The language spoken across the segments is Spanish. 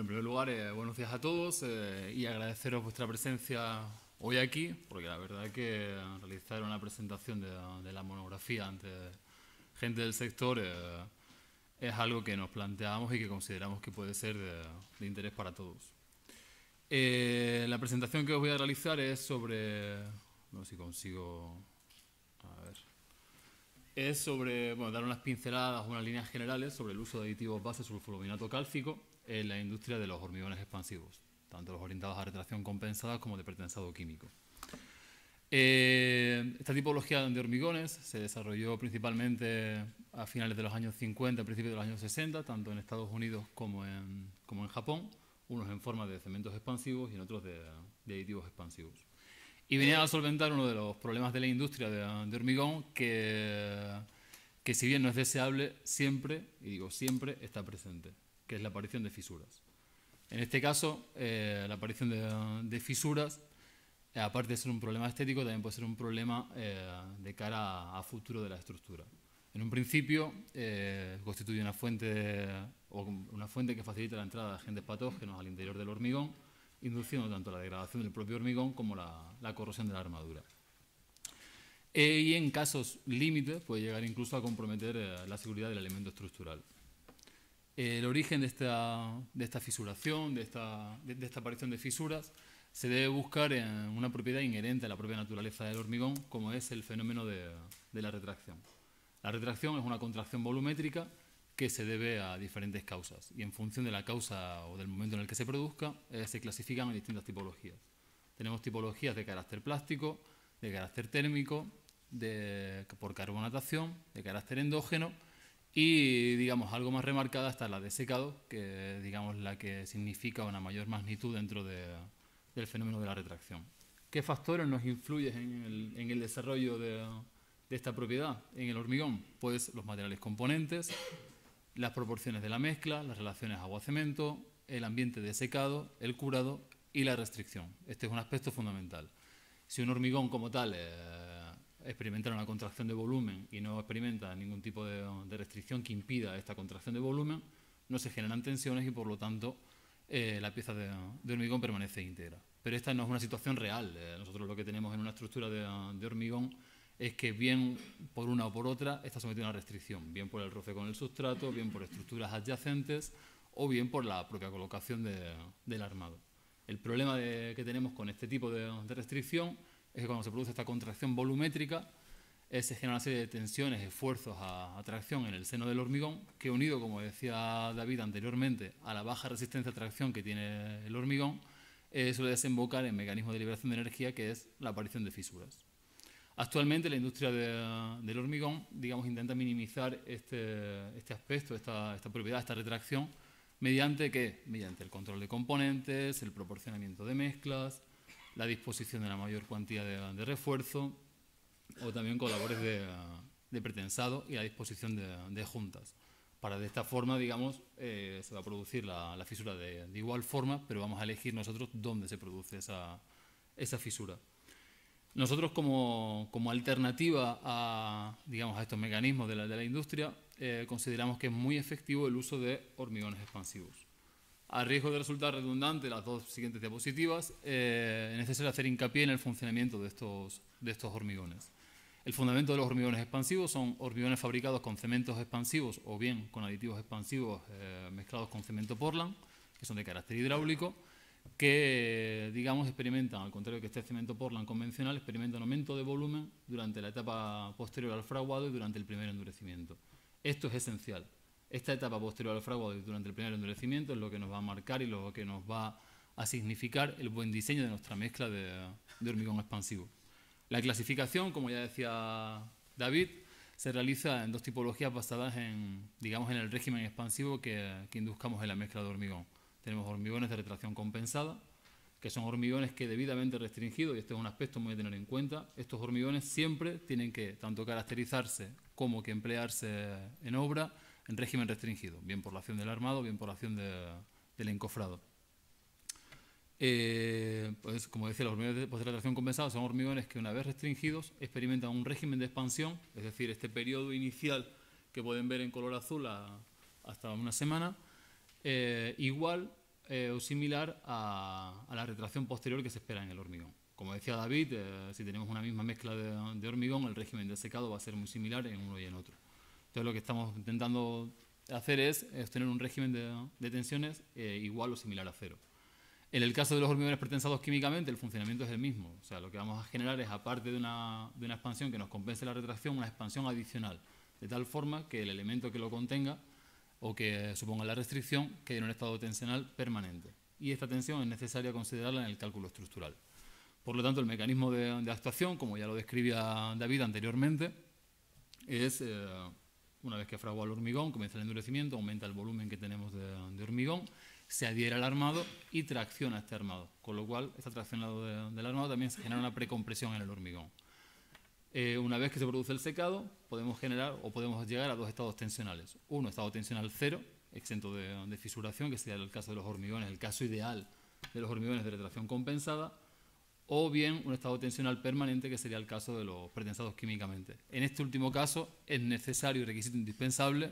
en primer lugar, eh, buenos días a todos eh, y agradeceros vuestra presencia hoy aquí, porque la verdad es que realizar una presentación de, la monografía ante gente del sector eh, es algo que nos planteamos y que consideramos que puede ser de, interés para todos. la presentación que os voy a realizar es sobre... No sé si consigo... A ver es sobre bueno, dar unas pinceladas, unas líneas generales sobre el uso de aditivos base sulfurminato cálcico en eh, la industria de los hormigones expansivos, tanto los orientados a retracción compensada como de pretensado químico. Eh, esta tipología de hormigones se desarrolló principalmente a finales de los años 50, principios de los años 60, tanto en Estados Unidos como en, como en Japón, unos en forma de cementos expansivos y en otros de, aditivos expansivos. Y venía a solventar uno de los problemas de la industria de, de hormigón que, que si bien no es deseable, siempre, y digo siempre, está presente que es la aparición de fisuras. En este caso, eh, la aparición de, fisuras, eh, aparte de ser un problema estético, también puede ser un problema eh, de cara a, futuro de la estructura. En un principio, constituye una fuente, o una fuente que facilita la entrada de agentes patógenos al interior del hormigón, induciendo tanto la degradación del propio hormigón como la, la corrosión de la armadura. y en casos límites puede llegar incluso a comprometer la seguridad del elemento estructural. Eh, el origen de esta, de fisuración, de esta, aparición de fisuras, se debe buscar en una propiedad inherente a la propia naturaleza del hormigón, como es el fenómeno de, la retracción. La retracción es una contracción volumétrica que se debe a diferentes causas y en función de la causa o del momento en el que se produzca, eh, se clasifican en distintas tipologías. Tenemos tipologías de carácter plástico, de carácter térmico, por carbonatación, de carácter endógeno y, digamos, algo más remarcada está la de secado, que digamos, la que significa una mayor magnitud dentro de, del fenómeno de la retracción. ¿Qué factores nos influyen en el, en el desarrollo de, esta propiedad en el hormigón? Pues los materiales componentes, las proporciones de la mezcla, las relaciones agua-cemento, el ambiente de secado, el curado y la restricción. Este es un aspecto fundamental. Si un hormigón como tal eh, experimentan una contracción de volumen y no experimenta ningún tipo de, restricción que impida esta contracción de volumen, no se generan tensiones y por lo tanto eh, la pieza de, hormigón permanece íntegra. Pero esta no es una situación real. Eh, nosotros lo que tenemos en una estructura de, hormigón es que bien por una o por otra está sometida a una restricción, bien por el roce con el sustrato, bien por estructuras adyacentes o bien por la propia colocación del armado. El problema que tenemos con este tipo de restricción es que cuando se produce esta contracción volumétrica, eh, se genera una serie de tensiones, esfuerzos a, tracción en el seno del hormigón, que unido, como decía David anteriormente, a la baja resistencia a tracción que tiene el hormigón, eh, suele desembocar en mecanismos de liberación de energía, que es la aparición de fisuras. Actualmente la industria del hormigón, digamos, intenta minimizar este, este aspecto, esta, propiedad, esta retracción, mediante qué? Mediante el control de componentes, el proporcionamiento de mezclas, la disposición de la mayor cuantía de, refuerzo o también con labores de, pretensado y la disposición de, juntas. Para de esta forma, digamos, eh, se va a producir la, fisura de, igual forma, pero vamos a elegir nosotros dónde se produce esa, fisura. Nosotros como, alternativa a, digamos, a estos mecanismos de la, industria, eh, consideramos que es muy efectivo el uso de hormigones expansivos. A riesgo de resultar redundante las dos siguientes diapositivas, eh, es necesario hacer hincapié en el funcionamiento de estos, de estos hormigones. El fundamento de los hormigones expansivos son hormigones fabricados con cementos expansivos o bien con aditivos expansivos eh, mezclados con cemento Portland, que son de carácter hidráulico, que, digamos, experimentan, al contrario que este cemento Portland convencional, experimentan aumento de volumen durante la etapa posterior al fraguado y durante el primer endurecimiento. Esto es esencial esta etapa posterior al fraguado durante el primer endurecimiento es lo que nos va a marcar y lo que nos va a significar el buen diseño de nuestra mezcla de, hormigón expansivo. La clasificación, como ya decía David, se realiza en dos tipologías basadas en, digamos, en el régimen expansivo que, que induzcamos en la mezcla de hormigón. Tenemos hormigones de retracción compensada, que son hormigones que debidamente restringidos, y este es un aspecto muy a tener en cuenta, estos hormigones siempre tienen que tanto caracterizarse como que emplearse en obra en régimen restringido, bien por la acción del armado, bien por la acción del encofrado. Eh, pues, como decía, los hormigones de post pues, compensada son hormigones que una vez restringidos experimentan un régimen de expansión, es decir, este periodo inicial que pueden ver en color azul hasta una semana, eh, igual eh, o similar a, la retracción posterior que se espera en el hormigón. Como decía David, si tenemos una misma mezcla de hormigón, el régimen de secado va a ser muy similar en uno y en otro. Entonces lo que estamos intentando hacer es, tener un régimen de, tensiones eh, igual o similar a cero. En el caso de los hormigones pretensados químicamente, el funcionamiento es el mismo. O sea, lo que vamos a generar es, aparte de una, expansión que nos compense la retracción, una expansión adicional, de tal forma que el elemento que lo contenga o que suponga la restricción quede en un estado tensional permanente. Y esta tensión es necesaria considerarla en el cálculo estructural. Por lo tanto, el mecanismo de, actuación, como ya lo describía David anteriormente, es... Eh, una vez que fragua el hormigón, comienza el endurecimiento, aumenta el volumen que tenemos de, hormigón, se adhiere al armado y tracciona este armado. Con lo cual, esta traccionado del armado también se genera una precompresión en el hormigón. Eh, una vez que se produce el secado, podemos generar o podemos llegar a dos estados tensionales. Uno, estado tensional cero, exento de, de fisuración, que sería el caso de los hormigones, el caso ideal de los hormigones de retracción compensada, o bien un estado tensional permanente, que sería el caso de los pretensados químicamente. En este último caso, es necesario y requisito indispensable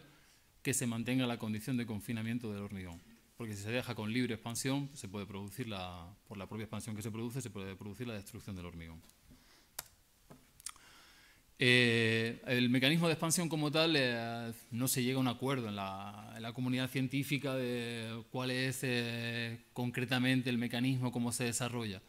que se mantenga la condición de confinamiento del hormigón, porque si se deja con libre expansión, se puede producir la, por la propia expansión que se produce, se puede producir la destrucción del hormigón. Eh, el mecanismo de expansión como tal eh, no se llega a un acuerdo en la, comunidad científica de cuál es eh, concretamente el mecanismo, cómo se desarrolla.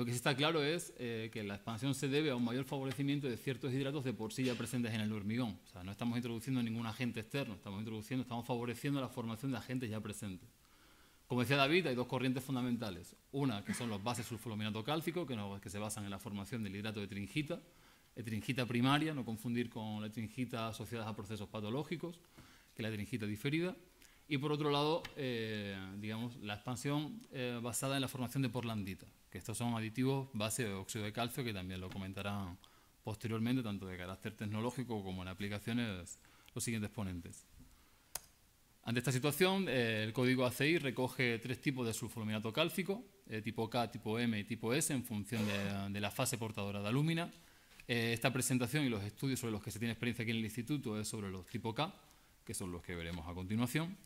Lo que sí está claro es eh, que la expansión se debe a un mayor favorecimiento de ciertos hidratos de por sí ya presentes en el hormigón. O sea, no estamos introduciendo ningún agente externo, estamos introduciendo, estamos favoreciendo la formación de agentes ya presentes. Como decía David, hay dos corrientes fundamentales. Una, que son los bases sulfolaminato cálcico, que, se basan en la formación del hidrato de tringita, trinjita primaria, no confundir con la trinjita asociada a procesos patológicos, que es la tringita diferida y por otro lado, eh, digamos, la expansión eh, basada en la formación de porlandita, que estos son aditivos base de óxido de calcio, que también lo comentarán posteriormente, tanto de carácter tecnológico como en aplicaciones, los siguientes ponentes. Ante esta situación, eh, el código ACI recoge tres tipos de sulfolaminato cálcico, tipo K, tipo M y tipo S, en función de, la fase portadora de alúmina. esta presentación y los estudios sobre los que se tiene experiencia aquí en el instituto es sobre los tipo K, que son los que veremos a continuación.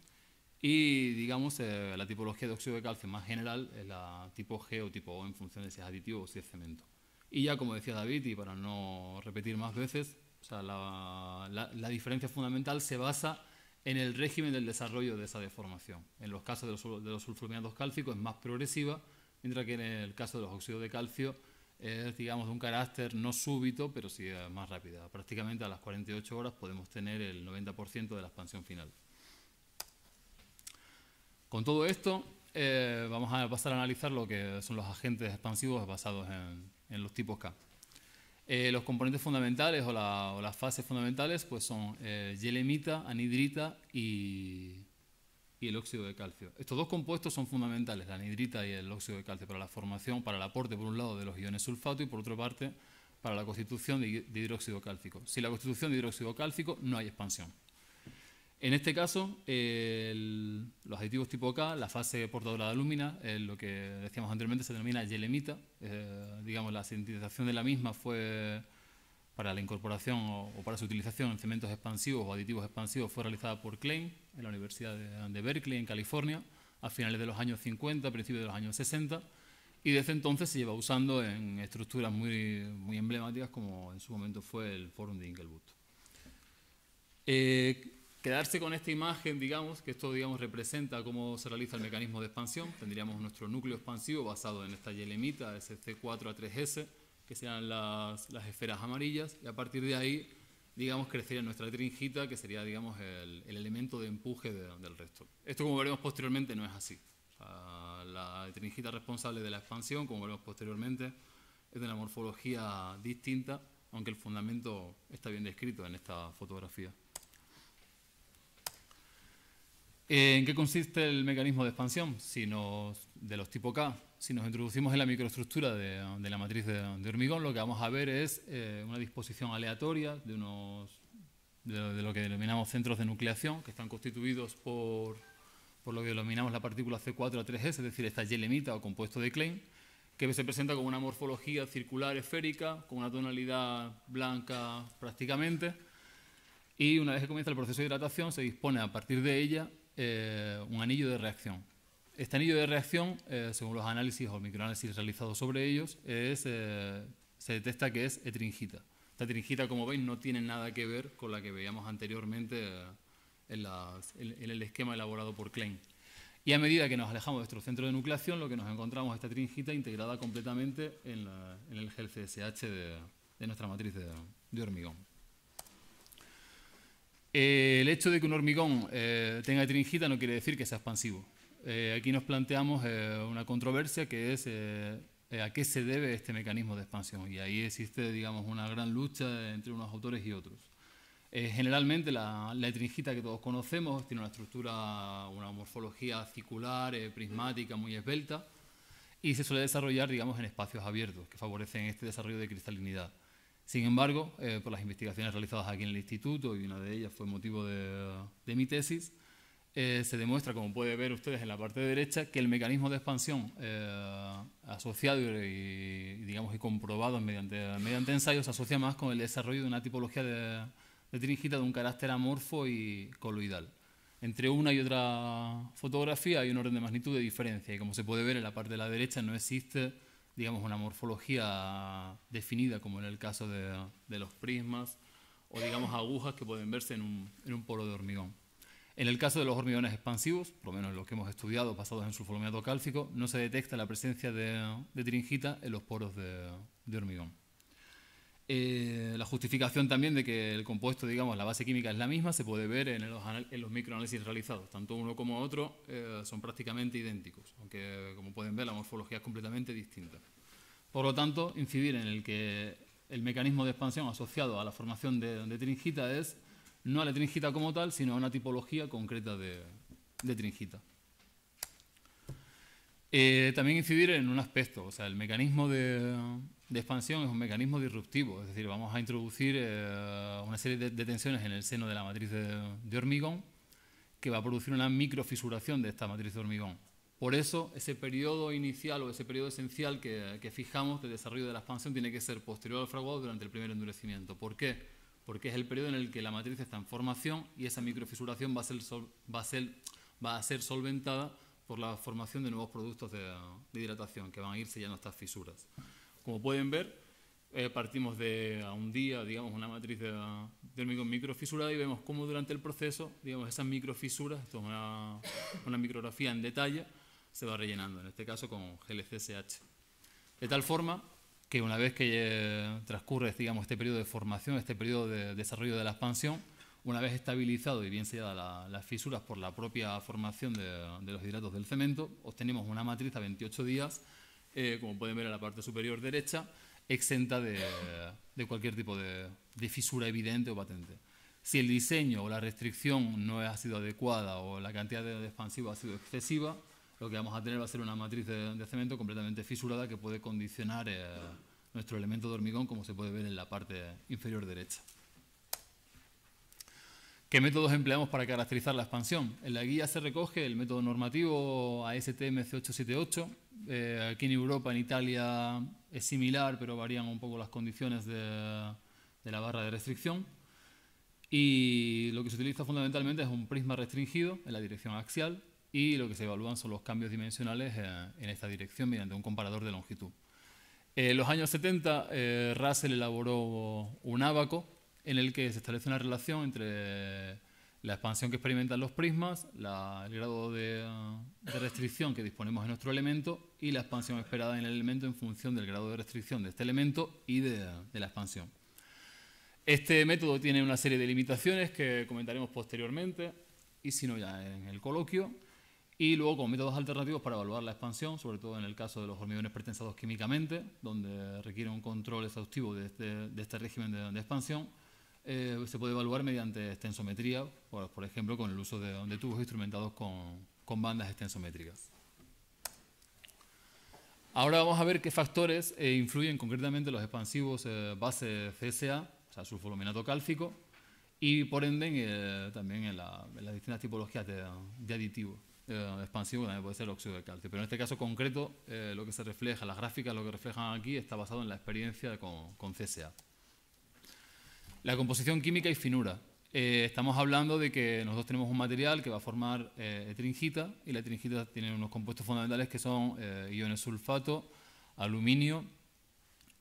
Y digamos, eh, la tipología de óxido de calcio más general es la tipo G o tipo O en función de si es aditivo o si es cemento. Y ya como decía David, y para no repetir más veces, o sea, la, la, diferencia fundamental se basa en el régimen del desarrollo de esa deformación. En los casos de los, de los cálcicos es más progresiva, mientras que en el caso de los óxidos de calcio es, digamos, de un carácter no súbito, pero sí más rápida. Prácticamente a las 48 horas podemos tener el 90% de la expansión final. Con todo esto, eh, vamos a pasar a analizar lo que son los agentes expansivos basados en, los tipos K. Eh, los componentes fundamentales o, las fases fundamentales pues son eh, yelemita, anhidrita y, el óxido de calcio. Estos dos compuestos son fundamentales, la anhidrita y el óxido de calcio, para la formación, para el aporte por un lado de los iones sulfato y por otra parte para la constitución de, hidróxido cálcico. Si la constitución de hidróxido cálcico no hay expansión. En este caso, los aditivos tipo K, la fase portadora de alumina, eh, lo que decíamos anteriormente se denomina yelemita. Eh, digamos, la sintetización de la misma fue para la incorporación o, para su utilización en cementos expansivos o aditivos expansivos fue realizada por Klein en la Universidad de, Berkeley, en California, a finales de los años 50, principios de los años 60, y desde entonces se lleva usando en estructuras muy, muy emblemáticas como en su momento fue el Forum de Inglewood quedarse con esta imagen, digamos, que esto digamos, representa cómo se realiza el mecanismo de expansión. Tendríamos nuestro núcleo expansivo basado en esta yelemita, es este 4 a 3S, que serán las, esferas amarillas, y a partir de ahí, digamos, crecería nuestra tringita, que sería, digamos, el, elemento de empuje del resto. Esto, como veremos posteriormente, no es así. la tringita responsable de la expansión, como veremos posteriormente, es de una morfología distinta, aunque el fundamento está bien descrito en esta fotografía. Eh, ¿En qué consiste el mecanismo de expansión si de los tipo K? Si nos introducimos en la microestructura de, la matriz de, hormigón, lo que vamos a ver es eh, una disposición aleatoria de, unos, de, lo que denominamos centros de nucleación, que están constituidos por, lo que denominamos la partícula C4 a 3S, es decir, esta yelemita o compuesto de Klein, que se presenta como una morfología circular esférica, con una tonalidad blanca prácticamente, y una vez que comienza el proceso de hidratación se dispone a partir de ella eh, un anillo de reacción. Este anillo de reacción, eh, según los análisis o microanálisis realizados sobre ellos, eh, se detecta que es etringita. Esta etringita, como veis, no tiene nada que ver con la que veíamos anteriormente en, el esquema elaborado por Klein. Y a medida que nos alejamos de nuestro centro de nucleación, lo que nos encontramos es esta etringita integrada completamente en, el gel CSH de, nuestra matriz de hormigón. Eh, el hecho de que un hormigón eh, tenga etringita no quiere decir que sea expansivo. Eh, aquí nos planteamos una controversia que es a qué se debe este mecanismo de expansión. Y ahí existe, digamos, una gran lucha entre unos autores y otros. generalmente la, la, que todos conocemos tiene una estructura, una morfología circular, prismática, muy esbelta, y se suele desarrollar, digamos, en espacios abiertos, que favorecen este desarrollo de cristalinidad. Sin embargo, eh, por las investigaciones realizadas aquí en el instituto, y una de ellas fue motivo de, mi tesis, eh, se demuestra, como puede ver ustedes en la parte derecha, que el mecanismo de expansión eh, asociado y, digamos, y comprobado mediante, mediante ensayos se asocia más con el desarrollo de una tipología de, de de un carácter amorfo y coloidal. Entre una y otra fotografía hay un orden de magnitud de diferencia y como se puede ver en la parte de la derecha no existe digamos, una morfología definida, como en el caso de, los prismas, o digamos agujas que pueden verse en un, en polo de hormigón. En el caso de los hormigones expansivos, por lo menos los que hemos estudiado basados en sulfoniato cálcico, no se detecta la presencia de, tringita en los poros de hormigón. Eh, la justificación también de que el compuesto, digamos, la base química es la misma, se puede ver en los, microanálisis realizados. Tanto uno como otro eh, son prácticamente idénticos, aunque como pueden ver la morfología es completamente distinta. Por lo tanto, incidir en el que el mecanismo de expansión asociado a la formación de, de tringita es no a la tringita como tal, sino a una tipología concreta de, de tringita. Eh, también incidir en un aspecto, o sea, el mecanismo de, de expansión es un mecanismo disruptivo, es decir, vamos a introducir eh, una serie de, tensiones en el seno de la matriz de, hormigón que va a producir una microfisuración de esta matriz de hormigón. Por eso, ese periodo inicial o ese periodo esencial que, fijamos de desarrollo de la expansión tiene que ser posterior al fraguado durante el primer endurecimiento. ¿Por qué? Porque es el periodo en el que la matriz está en formación y esa microfisuración va a ser, solventada por la formación de nuevos productos de, de hidratación que van a ir sellando estas fisuras. Como pueden ver, eh, partimos de a un día, digamos, una matriz de, hormigón microfisurada y vemos cómo durante el proceso, digamos, esas microfisuras, esto es una, micrografía en detalle, se va rellenando, en este caso con GLCSH. De tal forma que una vez que eh, transcurre digamos, este periodo de formación, este periodo de desarrollo de la expansión, una vez estabilizado y bien selladas las fisuras por la propia formación de, de, los hidratos del cemento, obtenemos una matriz a 28 días eh, como pueden ver en la parte superior derecha, exenta de, cualquier tipo de, fisura evidente o patente. Si el diseño o la restricción no ha sido adecuada o la cantidad de expansivo ha sido excesiva, lo que vamos a tener va a ser una matriz de, cemento completamente fisurada que puede condicionar eh, nuestro elemento de hormigón, como se puede ver en la parte inferior derecha. ¿Qué métodos empleamos para caracterizar la expansión? En la guía se recoge el método normativo ASTM C878, eh, aquí en Europa, en Italia, es similar, pero varían un poco las condiciones de, la barra de restricción. Y lo que se utiliza fundamentalmente es un prisma restringido en la dirección axial y lo que se evalúan son los cambios dimensionales eh, en esta dirección mediante un comparador de longitud. Eh, en los años 70, eh, Russell elaboró un abaco en el que se establece una relación entre la expansión que experimentan los prismas, el grado de, restricción que disponemos en nuestro elemento y la expansión esperada en el elemento en función del grado de restricción de este elemento y de, la expansión. Este método tiene una serie de limitaciones que comentaremos posteriormente y si no ya en el coloquio y luego con métodos alternativos para evaluar la expansión, sobre todo en el caso de los hormigones pretensados químicamente, donde requiere un control exhaustivo de este, este régimen de expansión eh, se puede evaluar mediante extensometría, por, ejemplo, con el uso de, tubos instrumentados con, bandas extensométricas. Ahora vamos a ver qué factores eh, influyen concretamente los expansivos eh, base CSA, o sea, sulfoluminato cálcico, y por ende también en, las distintas tipologías de, aditivo. aditivos. Eh, expansivo también puede ser óxido de calcio. Pero en este caso concreto, lo que se refleja, las gráficas, lo que reflejan aquí, está basado en la experiencia con, con CSA. La composición química y finura. Eh, estamos hablando de que nosotros tenemos un material que va a formar eh, etringita y la etringita tiene unos compuestos fundamentales que son eh, iones sulfato, aluminio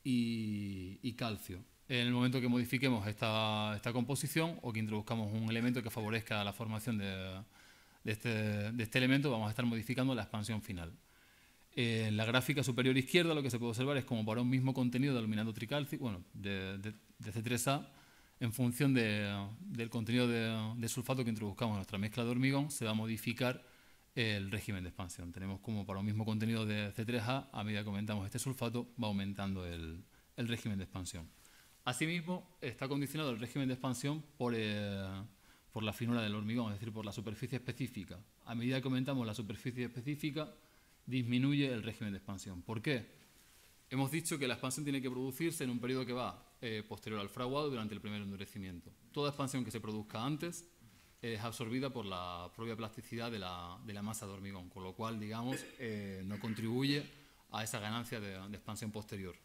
y, calcio. En el momento que modifiquemos esta, composición o que introduzcamos un elemento que favorezca la formación de, este, este, elemento, vamos a estar modificando la expansión final. en la gráfica superior izquierda lo que se puede observar es como para un mismo contenido de aluminato tricálcico, bueno, de C3A, en función del contenido de, sulfato que introduzcamos en nuestra mezcla de hormigón, se va a modificar el régimen de expansión. Tenemos como para el mismo contenido de C3A, a medida que aumentamos este sulfato, va aumentando el, régimen de expansión. Asimismo, está condicionado el régimen de expansión por, eh, por, la finura del hormigón, es decir, por la superficie específica. A medida que aumentamos la superficie específica, disminuye el régimen de expansión. ¿Por qué? Hemos dicho que la expansión tiene que producirse en un periodo que va eh, posterior al fraguado durante el primer endurecimiento. Toda expansión que se produzca antes eh, es absorbida por la propia plasticidad de la, masa de hormigón, con lo cual, digamos, eh, no contribuye a esa ganancia de, expansión posterior.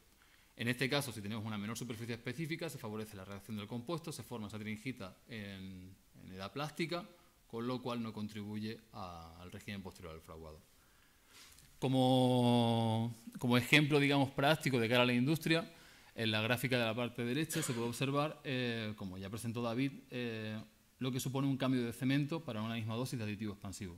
En este caso, si tenemos una menor superficie específica, se favorece la reacción del compuesto, se forma esa tringita en, edad plástica, con lo cual no contribuye al régimen posterior al fraguado. Como, como ejemplo, digamos, práctico de cara a la industria, en la gráfica de la parte derecha se puede observar, eh, como ya presentó David, eh, lo que supone un cambio de cemento para una misma dosis de aditivo expansivo.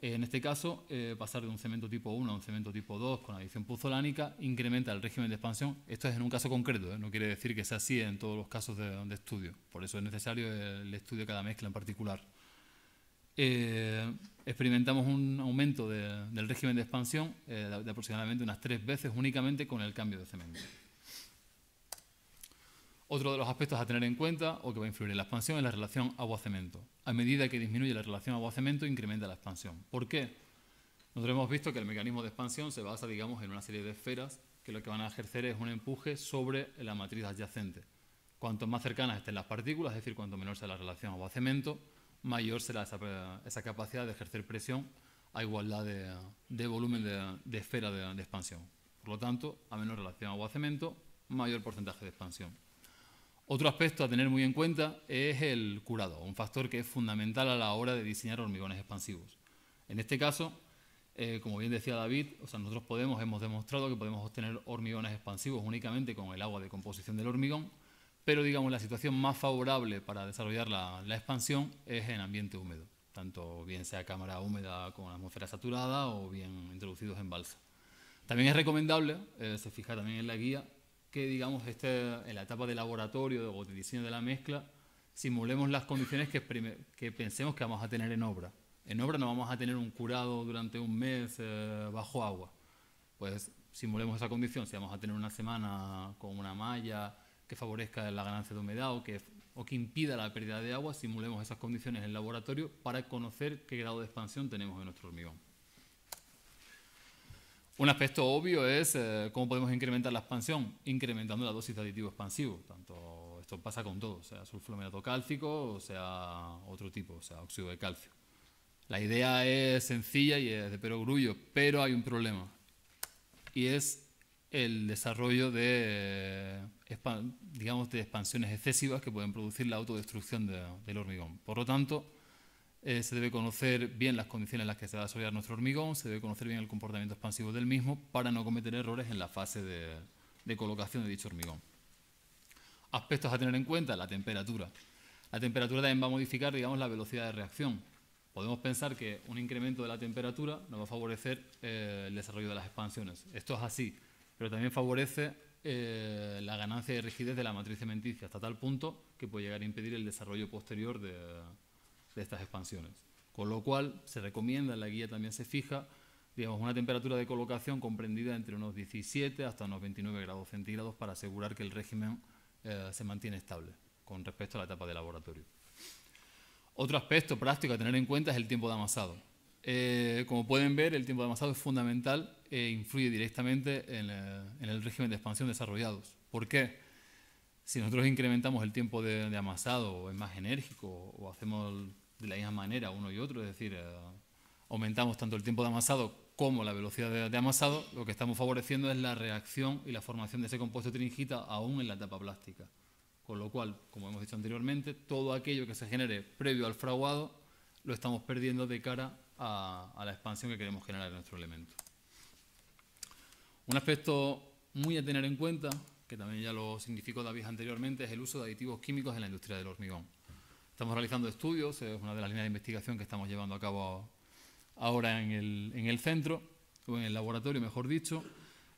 En este caso, eh, pasar de un cemento tipo 1 a un cemento tipo 2 con adición puzolánica incrementa el régimen de expansión. Esto es en un caso concreto, no quiere decir que sea así en todos los casos de, estudio. Por eso es necesario el estudio de cada mezcla en particular. experimentamos un aumento del régimen de expansión de aproximadamente unas tres veces únicamente con el cambio de cemento. Otro de los aspectos a tener en cuenta o que va a influir en la expansión es la relación agua-cemento. A medida que disminuye la relación agua-cemento, incrementa la expansión. ¿Por qué? Nosotros hemos visto que el mecanismo de expansión se basa, digamos, en una serie de esferas que lo que van a ejercer es un empuje sobre la matriz adyacente. Cuanto más cercanas estén las partículas, es decir, cuanto menor sea la relación agua-cemento, mayor será esa, capacidad de ejercer presión a igualdad de, volumen de, esfera de expansión. Por lo tanto, a menor relación agua-cemento, mayor porcentaje de expansión. Otro aspecto a tener muy en cuenta es el curado, un factor que es fundamental a la hora de diseñar hormigones expansivos. En este caso, eh, como bien decía David, o sea, nosotros podemos, hemos demostrado que podemos obtener hormigones expansivos únicamente con el agua de composición del hormigón, pero digamos la situación más favorable para desarrollar la, expansión es en ambiente húmedo, tanto bien sea cámara húmeda con atmósfera saturada o bien introducidos en balsa. También es recomendable, eh, se fija también en la guía, que, digamos, este, en la etapa de laboratorio o de diseño de la mezcla, simulemos las condiciones que, que, pensemos que vamos a tener en obra. En obra no vamos a tener un curado durante un mes eh, bajo agua. Pues simulemos esa condición. Si vamos a tener una semana con una malla que favorezca la ganancia de humedad o que, o que impida la pérdida de agua, simulemos esas condiciones en laboratorio para conocer qué grado de expansión tenemos en nuestro hormigón. Un aspecto obvio es eh, cómo podemos incrementar la expansión, incrementando la dosis de aditivo expansivo. Tanto esto pasa con todo, sea sulfonato cálcico o sea otro tipo, sea óxido de calcio. La idea es sencilla y es de perogrullo, pero hay un problema. Y es el desarrollo de, eh, digamos, de expansiones excesivas que pueden producir la autodestrucción del hormigón. Por lo tanto, eh, se debe conocer bien las condiciones en las que se va a desarrollar nuestro hormigón, se debe conocer bien el comportamiento expansivo del mismo para no cometer errores en la fase de, colocación de dicho hormigón. Aspectos a tener en cuenta, la temperatura. La temperatura también va a modificar digamos, la velocidad de reacción. Podemos pensar que un incremento de la temperatura nos va a favorecer eh, el desarrollo de las expansiones. Esto es así, pero también favorece eh, la ganancia de rigidez de la matriz cementicia hasta tal punto que puede llegar a impedir el desarrollo posterior de, de estas expansiones. Con lo cual, se recomienda, en la guía también se fija, digamos, una temperatura de colocación comprendida entre unos 17 hasta unos 29 grados centígrados para asegurar que el régimen eh, se mantiene estable con respecto a la etapa de laboratorio. Otro aspecto práctico a tener en cuenta es el tiempo de amasado. Eh, como pueden ver, el tiempo de amasado es fundamental e influye directamente eh, en, el régimen de expansión desarrollados. ¿Por qué? Si nosotros incrementamos el tiempo de, amasado, o es más enérgico, o hacemos de la misma manera uno y otro, es decir, eh, aumentamos tanto el tiempo de amasado como la velocidad de, amasado, lo que estamos favoreciendo es la reacción y la formación de ese compuesto tringita aún en la etapa plástica. Con lo cual, como hemos dicho anteriormente, todo aquello que se genere previo al fraguado lo estamos perdiendo de cara a la expansión que queremos generar en nuestro elemento. Un aspecto muy a tener en cuenta, que también ya lo significó David anteriormente, es el uso de aditivos químicos en la industria del hormigón. Estamos realizando estudios, es una de las líneas de investigación que estamos llevando a cabo ahora en el, en el centro, o en el laboratorio, mejor dicho,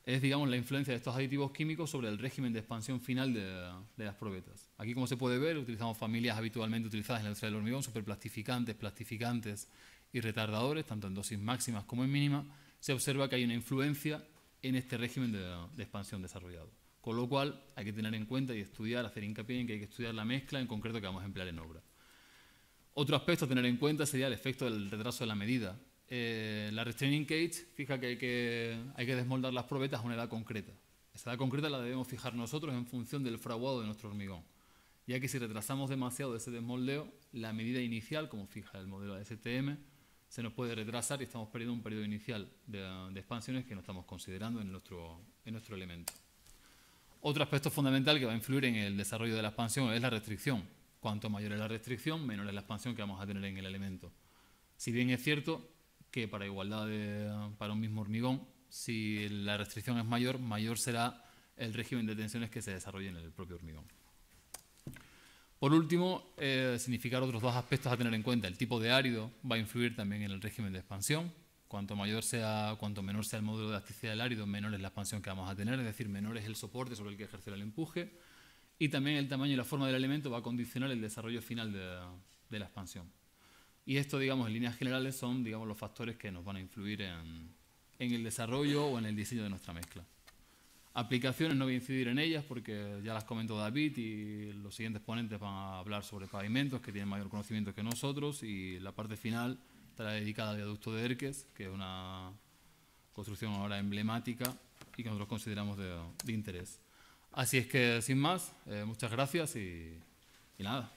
es digamos, la influencia de estos aditivos químicos sobre el régimen de expansión final de, las probetas. Aquí, como se puede ver, utilizamos familias habitualmente utilizadas en la industria del hormigón, superplastificantes, plastificantes y retardadores, tanto en dosis máximas como en mínimas. se observa que hay una influencia en este régimen de, de expansión desarrollado. Con lo cual, hay que tener en cuenta y estudiar, hacer hincapié en que hay que estudiar la mezcla en concreto que vamos a emplear en obra. Otro aspecto a tener en cuenta sería el efecto del retraso de la medida. Eh, la restraining cage fija que hay, que desmoldar las probetas a una edad concreta. Esa edad concreta la debemos fijar nosotros en función del fraguado de nuestro hormigón, ya que si retrasamos demasiado ese desmoldeo, la medida inicial, como fija el modelo de STM, se nos puede retrasar y estamos perdiendo un periodo inicial de, expansiones que no estamos considerando en en nuestro elemento. Otro aspecto fundamental que va a influir en el desarrollo de la expansión es la restricción. Cuanto mayor es la restricción, menor es la expansión que vamos a tener en el elemento. Si bien es cierto que para igualdad para un mismo hormigón, si la restricción es mayor, mayor será el régimen de tensiones que se desarrolle en el propio hormigón. Por último, eh, significar otros dos aspectos a tener en cuenta. El tipo de árido va a influir también en el régimen de expansión. Cuanto, mayor sea, cuanto menor sea el módulo de elasticidad del árido, menor es la expansión que vamos a tener, es decir, menor es el soporte sobre el que ejercer el empuje. Y también el tamaño y la forma del elemento va a condicionar el desarrollo final de, la expansión. Y esto, digamos, en líneas generales son, digamos, los factores que nos van a influir en, en el desarrollo o en el diseño de nuestra mezcla. Aplicaciones no voy a incidir en ellas porque ya las comentó David y los siguientes ponentes van a hablar sobre pavimentos que tienen mayor conocimiento que nosotros y la parte final estará dedicada al viaducto de Erques, que es una construcción ahora emblemática y que nosotros consideramos de, de interés. Así es que, sin más, eh, muchas gracias y, y nada.